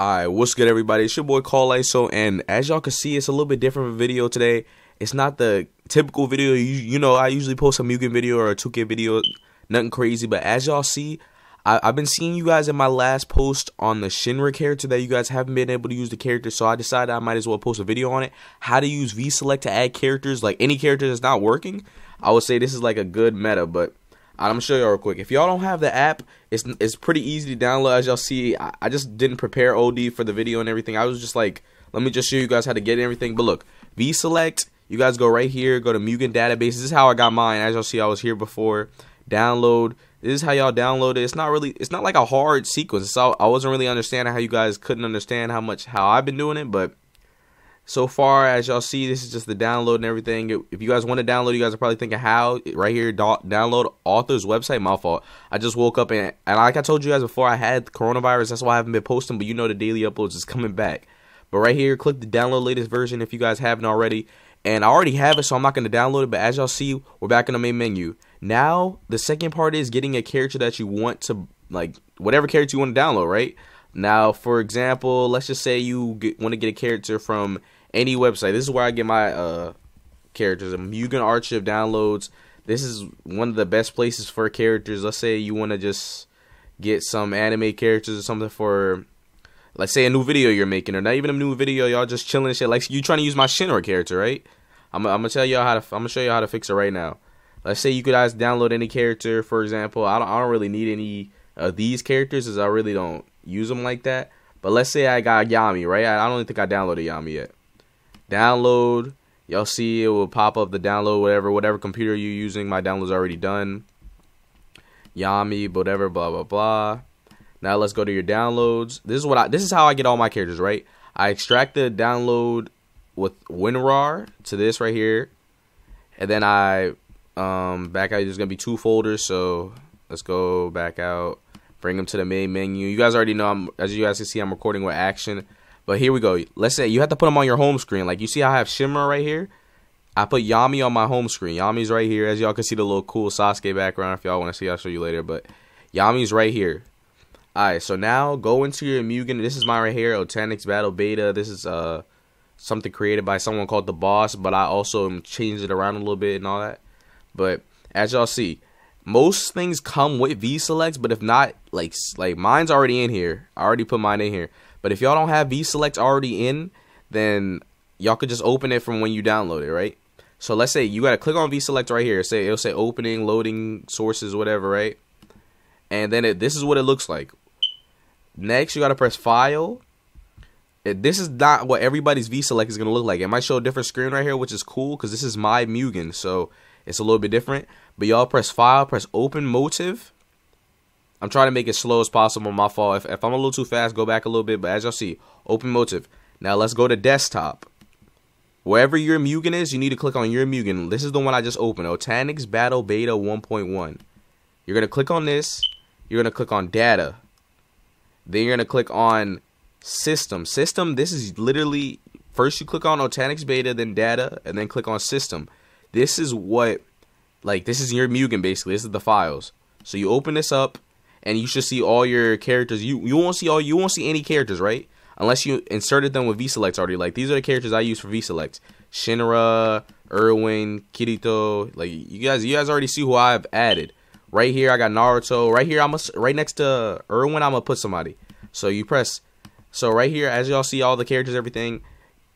Alright, what's good everybody? It's your boy Call ISO and as y'all can see it's a little bit different video today. It's not the typical video you you know, I usually post a Mugen video or a 2K video, nothing crazy, but as y'all see, I, have been seeing you guys in my last post on the Shinra character that you guys haven't been able to use the character, so I decided I might as well post a video on it. How to use V-Select to add characters, like any character that's not working. I would say this is like a good meta, but I'm gonna show y'all real quick. If y'all don't have the app, it's it's pretty easy to download. As y'all see, I, I, just didn't prepare OD for the video and everything. I was just like, let me just show you guys how to get everything. But look, V Select, you guys go right here, go to Mugen Database. This is how I got mine. As y'all see, I was here before. Download. This is how y'all download it. It's not really, it's not like a hard sequence. So I wasn't really understanding how you guys couldn't understand how much how I've been doing it, but so far as y'all see this is just the download and everything if you guys want to download you guys are probably thinking how right here download author's website my fault i just woke up and, and like i told you guys before i had coronavirus that's why i haven't been posting but you know the daily uploads is coming back but right here click the download latest version if you guys haven't already and i already have it so i'm not going to download it but as y'all see we're back in the main menu now the second part is getting a character that you want to like whatever character you want to download right now for example let's just say you want to get a character from any website. This is where I get my uh characters. The um, Mugen Archive downloads. This is one of the best places for characters. Let's say you want to just get some anime characters or something for let's say a new video you're making or not even a new video y'all just chilling shit like you trying to use my Shinra character right I'm, I'm gonna tell y'all how to I'm gonna show you how to fix it right now let's say you guys download any character for example I don't, I don't really need any of these characters as I really don't use them like that but let's say I got Yami right I, I don't think I downloaded Yami yet download. Y'all see it will pop up the download, whatever, whatever computer you're using. My download's already done. Yami, whatever, blah blah blah. Now let's go to your downloads. This is what I this is how I get all my characters, right? I extract the download with WinRAR to this right here. And then I um back out there's gonna be two folders, so let's go back out, bring them to the main menu. You guys already know I'm as you guys can see I'm recording with action. But here we go. Let's say you have to put them on your home screen. Like you see, I have Shimmer right here. I put Yami on my home screen. Yami's right here. As y'all can see the little cool Sasuke background. If y'all want to see, I'll show you later. But Yami's right here. Alright, so now go into your Mugen. This is my right here, Otanix Battle Beta. This is uh something created by someone called The Boss, but I also am changing it around a little bit and all that. But as y'all see, most things come with V selects, but if not, like like mine's already in here. I already put mine in here. But if y'all don't have vSelect already in, then y'all could just open it from when you download it, right? So let's say you gotta click on vSelect right here. Say it'll say opening, loading sources, whatever, right? And then it, this is what it looks like. Next, you gotta press File. It, this is not what everybody's vSelect is gonna look like. It might show a different screen right here, which is cool because this is my Mugen, so it's a little bit different. But y'all press File, press Open Motive, I'm trying to make it slow as possible. My fault. If, if I'm a little too fast, go back a little bit. But as y'all see, open motive. Now let's go to desktop. Wherever your Mugen is, you need to click on your Mugen. This is the one I just opened. Otanix Battle Beta 1.1. You're going to click on this. You're going to click on data. Then you're going to click on system. System, this is literally first you click on Otanix Beta, then data, and then click on system. This is what, like, this is your Mugen basically. This is the files. So you open this up and you should see all your characters. You you won't see all you won't see any characters, right? Unless you inserted them with V selects already. Like these are the characters I use for V selects. Shinra, Irwin, Kirito. Like you guys you guys already see who I've added. Right here I got Naruto. Right here I'm a, right next to Irwin I'm gonna put somebody. So you press so right here as y'all see all the characters everything,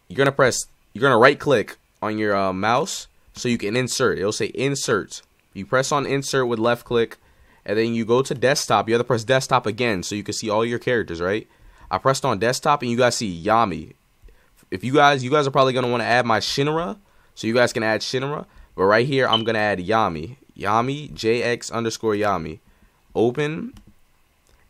you're gonna press you're gonna right click on your uh, mouse so you can insert. It'll say insert. You press on insert with left click and then you go to desktop. You have to press desktop again so you can see all your characters, right? I pressed on desktop and you guys see Yami. If you guys, you guys are probably gonna want to add my Shinra, so you guys can add Shinra. But right here, I'm gonna add Yami. Yami JX underscore Yami. Open,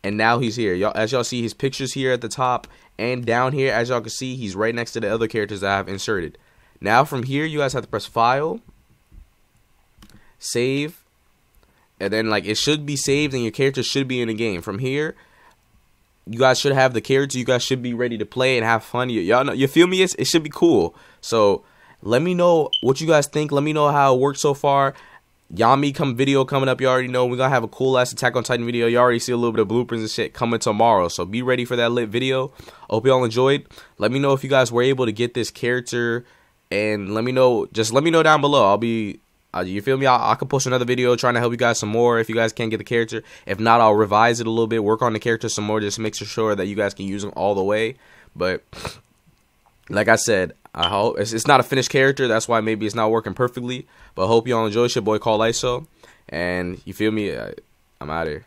and now he's here. Y'all, as y'all see, his pictures here at the top and down here. As y'all can see, he's right next to the other characters I have inserted. Now from here, you guys have to press File, Save, and then like it should be saved and your character should be in the game. From here, you guys should have the character. You guys should be ready to play and have fun. y'all know you feel me? It's, it should be cool. So let me know what you guys think. Let me know how it worked so far. Yami come video coming up. You already know we're gonna have a cool ass Attack on Titan video. You already see a little bit of bloopers and shit coming tomorrow. So be ready for that lit video. Hope y'all enjoyed. Let me know if you guys were able to get this character, and let me know. Just let me know down below. I'll be uh, you feel me? I, I could post another video trying to help you guys some more if you guys can't get the character. If not, I'll revise it a little bit, work on the character some more, just make sure that you guys can use them all the way. But like I said, I hope it's, it's not a finished character. That's why maybe it's not working perfectly. But I hope y'all enjoy. It's your boy Call ISO, and you feel me? I, uh, I'm out here.